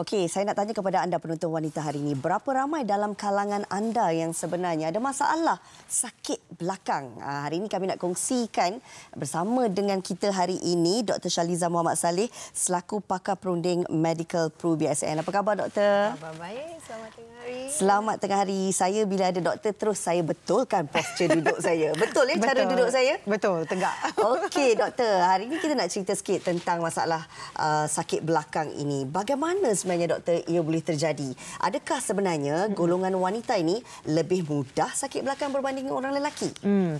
Okey, saya nak tanya kepada anda penonton wanita hari ini. Berapa ramai dalam kalangan anda yang sebenarnya ada masalah sakit belakang? Ah, hari ini kami nak kongsikan bersama dengan kita hari ini Dr. Shaliza Muhammad Saleh selaku pakar perunding Medical Pro BSN. Apa khabar, Doktor? Khabar baik. Selamat tinggal hari. Selamat tengah hari. Saya bila ada doktor terus saya betulkan posture duduk saya. Betul ya eh, cara duduk saya? Betul, tegak. Okey doktor, hari ini kita nak cerita sikit tentang masalah uh, sakit belakang ini. Bagaimana sebenarnya doktor ia boleh terjadi? Adakah sebenarnya golongan wanita ini lebih mudah sakit belakang berbanding orang lelaki? Hmm.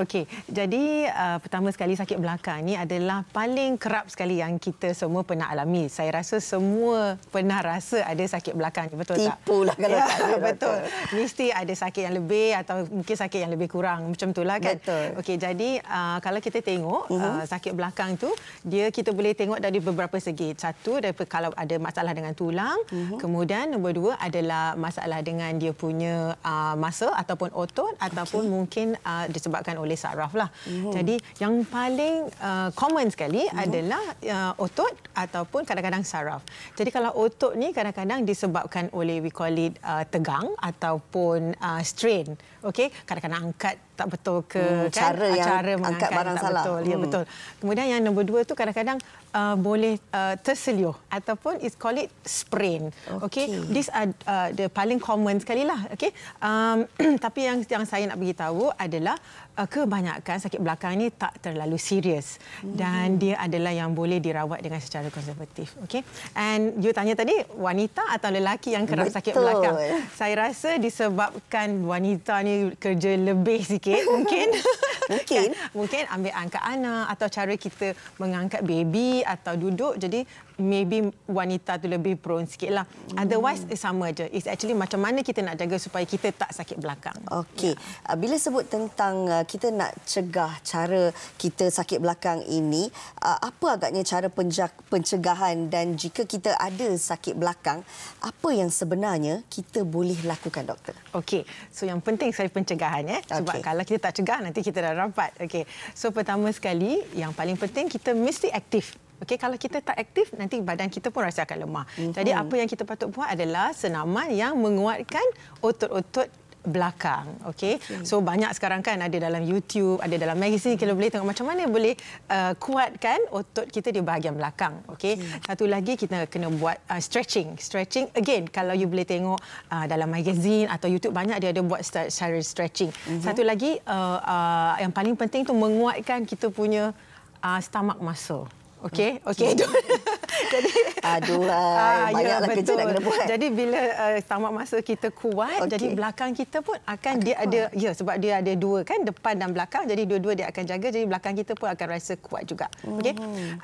Okey, jadi uh, pertama sekali sakit belakang ini adalah paling kerap sekali yang kita semua pernah alami. Saya rasa semua pernah rasa ada sakit belakang. Betul Tipulah tak? Tipulah kalau ya, betul. Mesti ada sakit yang lebih atau mungkin sakit yang lebih kurang macam itulah kan. Betul. Okey jadi uh, kalau kita tengok uh-huh. uh, mhm. sakit belakang tu dia kita boleh tengok dari beberapa segi. Satu daripada kalau ada masalah dengan tulang, uh-huh. kemudian nombor dua adalah masalah dengan dia punya uh, masa ataupun otot ataupun mungkin uh, disebabkan oleh saraf lah. Uh-huh. Jadi yang paling uh, common sekali uh-huh. adalah uh, otot ataupun kadang-kadang saraf. Jadi kalau otot ni kadang-kadang disebabkan oleh we call it uh, uh, tegang ataupun uh, strain. Okey, kadang-kadang angkat tak betul ke hmm, kan? cara yang cara angkat mengangkat barang tak salah. Betul. Ya, hmm. Ya betul. Kemudian yang nombor dua tu kadang-kadang uh, boleh uh, terseliuh ataupun it's call it sprain. Okey. Okay. This are uh, the paling common sekali lah. Okey. Um, tapi yang yang saya nak beritahu adalah uh, kebanyakan sakit belakang ini tak terlalu serius hmm. dan dia adalah yang boleh dirawat dengan secara konservatif. Okey. And you tanya tadi wanita atau lelaki yang kerap betul. sakit belakang. Saya rasa disebabkan wanita ni kerja lebih sikit sikit mungkin mungkin kan, mungkin ambil angkat anak atau cara kita mengangkat baby atau duduk jadi maybe wanita tu lebih prone sikitlah hmm. otherwise hmm. sama aja it's actually macam mana kita nak jaga supaya kita tak sakit belakang okey yeah. Ya. bila sebut tentang ah, kita nak cegah cara kita sakit belakang ini ah, apa agaknya cara pencegahan dan jika kita ada sakit belakang apa yang sebenarnya kita boleh lakukan doktor okey so yang penting saya pencegahan ya sebab okay kalau kita tak cegah nanti kita dah rapat. Okey. So pertama sekali yang paling penting kita mesti aktif. Okey, kalau kita tak aktif nanti badan kita pun rasa akan lemah. Mm-hmm. Jadi mhm. apa yang kita patut buat adalah senaman yang menguatkan otot-otot belakang. Okay? okay. So banyak sekarang kan ada dalam YouTube, ada dalam magazine kita boleh tengok macam mana boleh uh, kuatkan otot kita di bahagian belakang. Okay? okay. Satu lagi kita kena buat uh, stretching. Stretching again kalau you boleh tengok uh, dalam magazine atau YouTube banyak dia ada buat cara stretching. Uh-huh. Satu lagi uh, uh, yang paling penting tu menguatkan kita punya uh, stomach muscle. Okay, okay. okay. jadi aduh ah, ya, banyaklah ya, kerja nak kena buat jadi bila uh, eh, tamat masa kita kuat okay. jadi belakang kita pun akan Aduh, dia ada ya sebab dia ada dua kan depan dan belakang jadi dua-dua dia akan jaga jadi belakang kita pun akan rasa kuat juga hmm. okey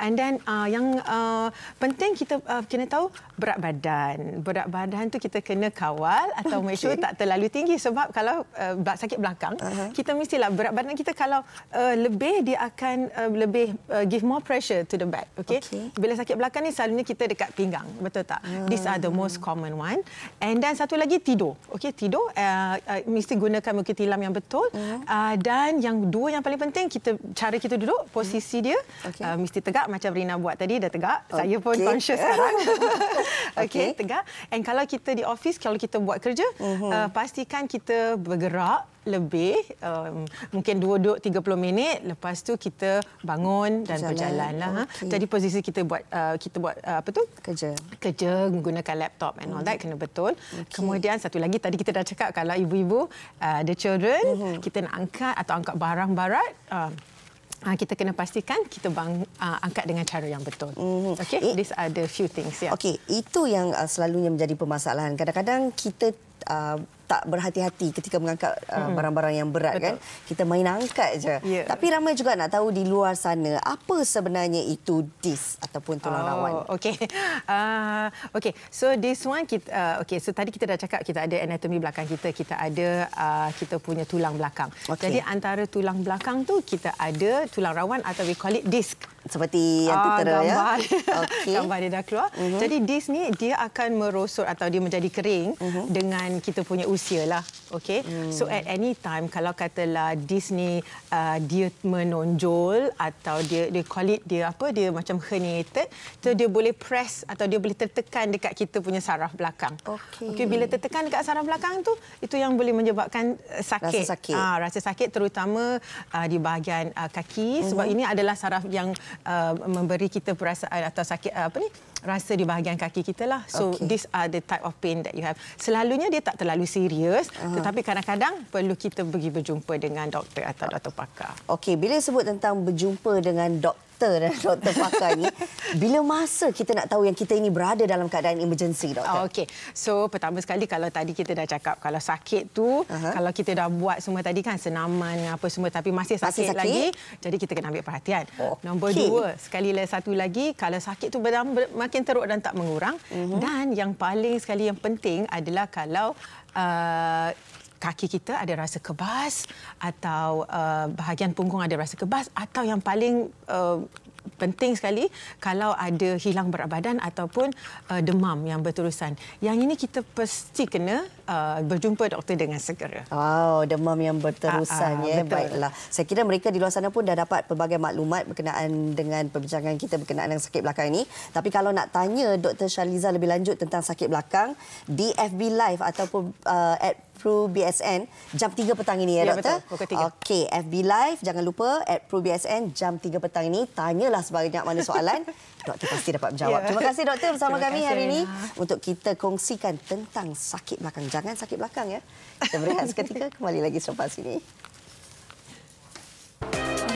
and then uh, yang uh, penting kita uh, kena tahu berat badan berat badan tu kita kena kawal atau okay. make sure tak terlalu tinggi sebab kalau uh, sakit belakang uh-huh. kita mestilah berat badan kita kalau uh, lebih dia akan uh, lebih uh, give more pressure to the back okey okay. bila sakit belakang ni selalunya kita dekat pinggang betul tak hmm. these are the most common one and then satu lagi tidur okey tidur uh, uh, mesti gunakan muka tilam yang betul hmm. uh, dan yang dua yang paling penting kita cara kita duduk hmm. posisi hmm. dia okay. uh, mesti tegak macam Rina buat tadi dah tegak okay. saya pun conscious sekarang okey okay, tegak and kalau kita di office kalau kita buat kerja hmm. uh, pastikan kita bergerak lebih um, mungkin duduk 30 minit lepas tu kita bangun dan berjalanlah ha. okay. jadi posisi kita buat uh, kita buat uh, apa tu kerja kerja menggunakan laptop and all that hmm. kena betul okay. kemudian satu lagi tadi kita dah cakap kalau ibu-ibu uh, the children uh-huh. kita nak angkat atau angkat barang barat um, uh, Ha, kita kena pastikan kita bang, uh, angkat dengan cara yang betul. Mm-hmm. Okay, It, these are the few things. Yeah. Okay, itu yang uh, selalunya menjadi permasalahan. Kadang-kadang kita uh, tak berhati-hati ketika mengangkat uh, hmm. barang-barang uh, yang berat Betul. kan. Kita main angkat je. Yeah. Tapi ramai juga nak tahu di luar sana apa sebenarnya itu dis ataupun tulang oh, rawan. Okey. Ah uh, okey. So this one kita uh, okey so tadi kita dah cakap kita ada anatomi belakang kita, kita ada uh, kita punya tulang belakang. Okay. Jadi antara tulang belakang tu kita ada tulang rawan atau we call it disc seperti yang ah, tertera ah, gambar. ya. Okay. gambar dia dah keluar. Uh-huh. Jadi disc ni dia akan merosot atau dia menjadi kering uh-huh. dengan kita punya usia manusia lah. Okay. Hmm. So at any time kalau katalah Disney uh, dia menonjol atau dia dia call it dia apa dia macam herniated, so dia boleh press atau dia boleh tertekan dekat kita punya saraf belakang. Okay. okay bila tertekan dekat saraf belakang tu itu yang boleh menyebabkan uh, sakit. Rasa sakit. Ah, rasa sakit terutama uh, di bahagian uh, kaki sebab hmm. ini adalah saraf yang uh, memberi kita perasaan atau sakit uh, apa ni? rasa di bahagian kaki kita lah. So okay. these are the type of pain that you have. Selalunya dia tak terlalu serius, uh-huh. tetapi kadang-kadang perlu kita pergi berjumpa dengan doktor atau doktor pakar. Okey, bila sebut tentang berjumpa dengan doktor mata dan pakar ni bila masa kita nak tahu yang kita ini berada dalam keadaan emergency doktor oh, okey so pertama sekali kalau tadi kita dah cakap kalau sakit tu uh-huh. kalau kita dah buat semua tadi kan senaman apa semua tapi masih sakit, masih sakit lagi jadi kita kena ambil perhatian oh, nombor dua, sekali lagi satu lagi kalau sakit tu makin teruk dan tak mengurang uh-huh. dan yang paling sekali yang penting adalah kalau uh, kaki kita ada rasa kebas atau uh, bahagian punggung ada rasa kebas atau yang paling uh, penting sekali kalau ada hilang berat badan ataupun uh, demam yang berterusan. Yang ini kita pasti kena uh, berjumpa doktor dengan segera. Oh, demam yang berterusan ah, ah, ya. Baiklah. Saya kira mereka di luar sana pun dah dapat pelbagai maklumat berkenaan dengan perbincangan kita berkenaan dengan sakit belakang ini. Tapi kalau nak tanya Dr. Shaliza lebih lanjut tentang sakit belakang di FB Live ataupun uh, at Pro BSN jam 3 petang ini ya, ya doktor. Okey, FB Live jangan lupa at Pro BSN jam 3 petang ini tanya tanyalah sebanyak mana soalan, doktor pasti dapat menjawab. Yeah. Terima kasih doktor bersama Terima kami kasih, hari ini Rina. untuk kita kongsikan tentang sakit belakang. Jangan sakit belakang ya. Kita berehat seketika kembali lagi selepas ini.